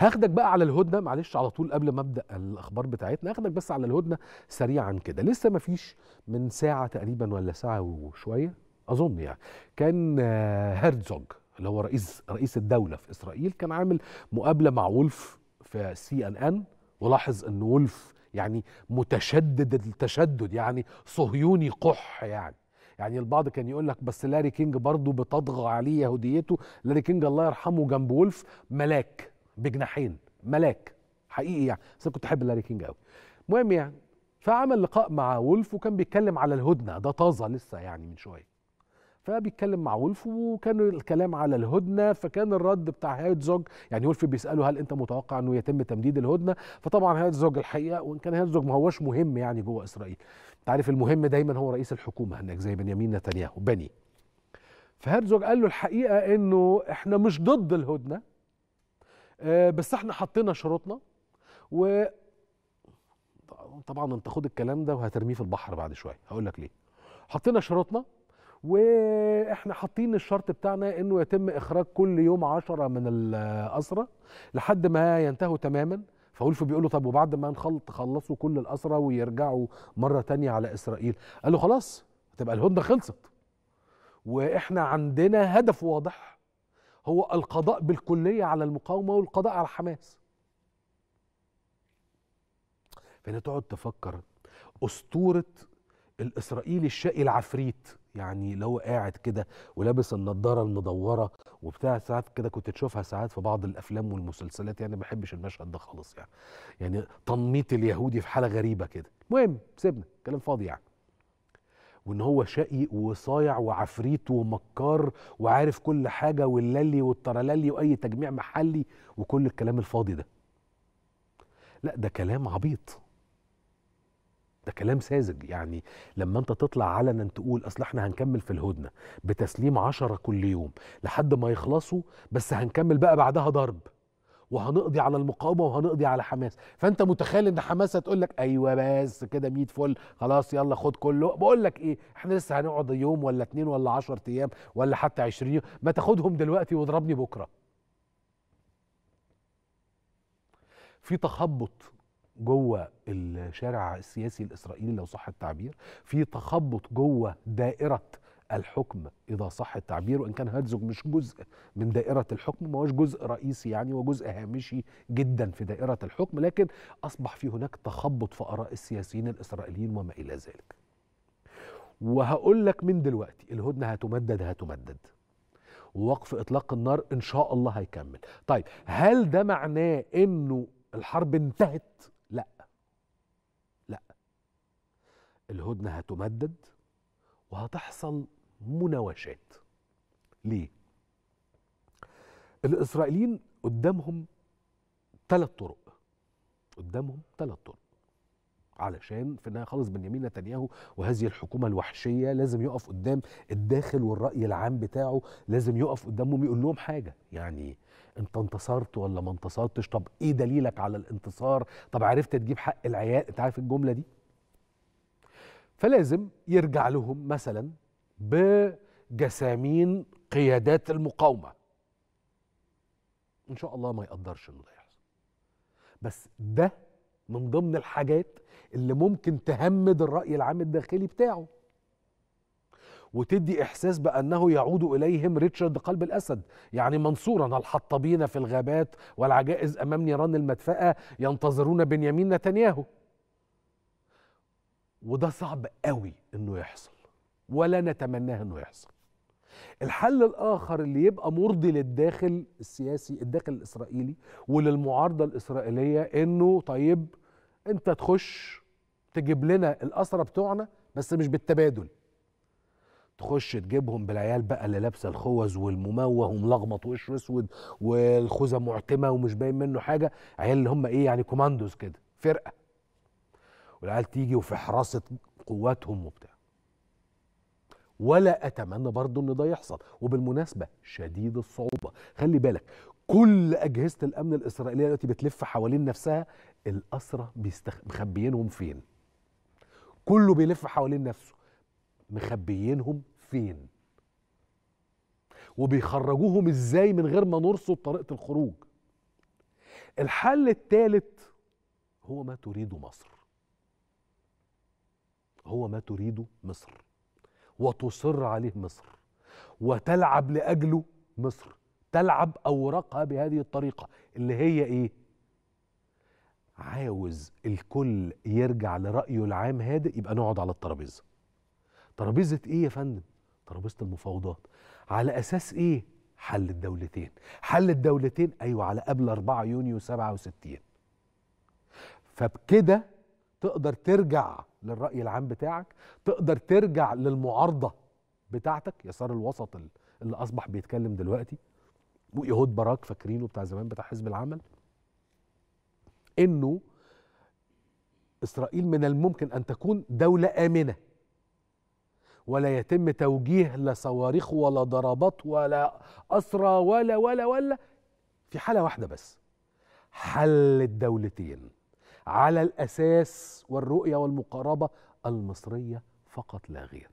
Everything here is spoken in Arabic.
هاخدك بقى على الهدنه معلش على طول قبل ما ابدا الاخبار بتاعتنا هاخدك بس على الهدنه سريعا كده لسه ما فيش من ساعه تقريبا ولا ساعه وشويه اظن يعني كان آه، هيرتزوج اللي هو رئيس رئيس الدوله في اسرائيل كان عامل مقابله مع وولف في سي ان ان ولاحظ ان وولف يعني متشدد التشدد يعني صهيوني قح يعني يعني البعض كان يقول لك بس لاري كينج برضه بتطغى عليه يهوديته لاري كينج الله يرحمه جنب وولف ملاك بجناحين ملاك حقيقي يعني بس كنت احب لاري كينج قوي المهم يعني فعمل لقاء مع وولف وكان بيتكلم على الهدنه ده طازه لسه يعني من شويه فبيتكلم مع وولف وكان الكلام على الهدنه فكان الرد بتاع هيرتزوج يعني وولف بيساله هل انت متوقع انه يتم تمديد الهدنه فطبعا هيرتزوج الحقيقه وان كان هيرتزوج ما هوش مهم يعني جوه اسرائيل انت عارف المهم دايما هو رئيس الحكومه هناك زي بنيامين نتنياهو بني فهيرتزوج قال له الحقيقه انه احنا مش ضد الهدنه آه، بس احنا حطينا شروطنا و طبعا انت خد الكلام ده وهترميه في البحر بعد شويه هقول لك ليه حطينا شروطنا واحنا حاطين الشرط بتاعنا انه يتم اخراج كل يوم عشرة من الاسرى لحد ما ينتهوا تماما فولف بيقول له طب وبعد ما نخلط تخلصوا كل الاسرى ويرجعوا مره تانية على اسرائيل قال له خلاص هتبقى الهدنه خلصت واحنا عندنا هدف واضح هو القضاء بالكلية على المقاومة والقضاء على حماس فهنا تقعد تفكر أسطورة الإسرائيلي الشقي العفريت يعني لو قاعد كده ولابس النضاره المدوره وبتاع ساعات كده كنت تشوفها ساعات في بعض الافلام والمسلسلات يعني ما بحبش المشهد ده خالص يعني يعني تنميط اليهودي في حاله غريبه كده المهم سيبنا كلام فاضي يعني وان هو شقي وصايع وعفريت ومكار وعارف كل حاجه واللالي والترلالي واي تجميع محلي وكل الكلام الفاضي ده لا ده كلام عبيط ده كلام ساذج يعني لما انت تطلع علنا تقول اصل احنا هنكمل في الهدنه بتسليم عشرة كل يوم لحد ما يخلصوا بس هنكمل بقى بعدها ضرب وهنقضي على المقاومه وهنقضي على حماس فانت متخيل ان حماس هتقول لك ايوه بس كده 100 فل خلاص يلا خد كله بقول لك ايه احنا لسه هنقعد يوم ولا اتنين ولا 10 ايام ولا حتى 20 يوم ما تاخدهم دلوقتي واضربني بكره في تخبط جوه الشارع السياسي الاسرائيلي لو صح التعبير في تخبط جوه دائره الحكم اذا صح التعبير وان كان هرزوج مش جزء من دائره الحكم ما هوش جزء رئيسي يعني وجزء هامشي جدا في دائره الحكم لكن اصبح في هناك تخبط في اراء السياسيين الاسرائيليين وما الى ذلك. وهقول لك من دلوقتي الهدنه هتمدد هتمدد. ووقف اطلاق النار ان شاء الله هيكمل. طيب هل ده معناه انه الحرب انتهت؟ لا. لا. الهدنه هتمدد وهتحصل مناوشات ليه الاسرائيليين قدامهم ثلاث طرق قدامهم ثلاث طرق علشان في النهايه خالص بنيامين نتنياهو وهذه الحكومه الوحشيه لازم يقف قدام الداخل والراي العام بتاعه لازم يقف قدامهم يقول لهم حاجه يعني انت انتصرت ولا ما انتصرتش طب ايه دليلك على الانتصار طب عرفت تجيب حق العيال انت عارف الجمله دي فلازم يرجع لهم مثلا بجسامين قيادات المقاومه ان شاء الله ما يقدرش إنه ده يحصل بس ده من ضمن الحاجات اللي ممكن تهمد الراي العام الداخلي بتاعه وتدي احساس بانه يعود اليهم ريتشارد قلب الاسد يعني منصورا الحطبين في الغابات والعجائز امام نيران المدفاه ينتظرون بنيامين نتنياهو وده صعب قوي انه يحصل ولا نتمناه انه يحصل الحل الاخر اللي يبقى مرضي للداخل السياسي الداخل الاسرائيلي وللمعارضه الاسرائيليه انه طيب انت تخش تجيب لنا الاسرى بتوعنا بس مش بالتبادل تخش تجيبهم بالعيال بقى اللي لابسه الخوذ والمموه وملغمط وشه اسود والخوذه معتمه ومش باين منه حاجه عيال اللي هم ايه يعني كوماندوز كده فرقه والعيال تيجي وفي حراسه قواتهم وبتاع ولا اتمنى برضو ان ده يحصل وبالمناسبه شديد الصعوبه خلي بالك كل اجهزه الامن الاسرائيليه التي بتلف حوالين نفسها الاسرى بيستخ... مخبيينهم فين كله بيلف حوالين نفسه مخبيينهم فين وبيخرجوهم ازاي من غير ما نرصد طريقه الخروج الحل الثالث هو ما تريده مصر هو ما تريده مصر وتصر عليه مصر وتلعب لاجله مصر تلعب اوراقها بهذه الطريقه اللي هي ايه عاوز الكل يرجع لرايه العام هادئ يبقى نقعد على الترابيزه ترابيزه ايه يا فندم ترابيزه المفاوضات على اساس ايه حل الدولتين حل الدولتين ايوه على قبل 4 يونيو 67 فبكده تقدر ترجع للرأي العام بتاعك تقدر ترجع للمعارضة بتاعتك يسار الوسط اللي أصبح بيتكلم دلوقتي ويهود براك فاكرينه بتاع زمان بتاع حزب العمل إنه إسرائيل من الممكن أن تكون دولة آمنة ولا يتم توجيه لا صواريخ ولا ضربات ولا أسرى ولا ولا ولا في حالة واحدة بس حل الدولتين على الأساس والرؤية والمقاربة المصرية فقط لا غير